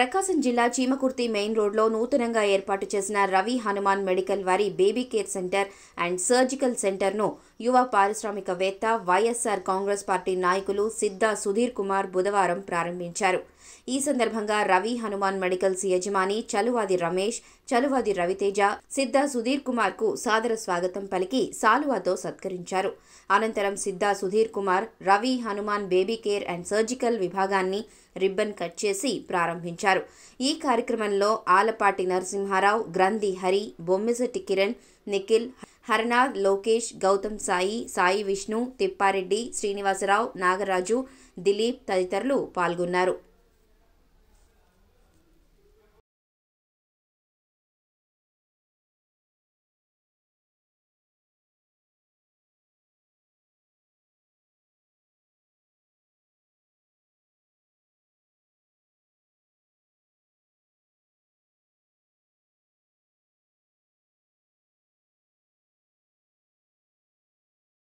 ప్రకాశం జిల్లా చీమకుర్తి మెయిన్ రోడ్లో నూతనంగా ఏర్పాటు చేసిన రవి హనుమాన్ మెడికల్ వారి baby care centre and surgical సెంటర్ను యువ పారిశ్రామికవేత్త వైఎస్సార్ కాంగ్రెస్ పార్టీ నాయకులు సిద్ధ సుధీర్ కుమార్ బుధవారం ప్రారంభించారు ఈ సందర్భంగా రవి హనుమాన్ మెడికల్స్ యజమాని చలువాది రమేష్ చలువాది రవితేజ సిద్ధ సుధీర్ కుమార్ కు సాదర స్వాగతం పలికి సాలువాతో సత్కరించారు అనంతరం Siddha Sudheer Kumar Ravi Hanuman baby care and surgical విభాగాన్ని రిబ్బన్ కట్ చేసి ప్రారంభించారు ఈ కార్యక్రమంలో ఆలపాటి నరసింహారావు గ్రంథి హరి బొమ్మిశెట్టి కిరణ్ నిఖిల్ హరనాథ్ లోకేష్ గౌతమ్ సాయి సాయి విష్ణు తిప్పారెడ్డి శ్రీనివాసరావు నాగరాజు దిలీప్ తదితరులు పాల్గొన్నారు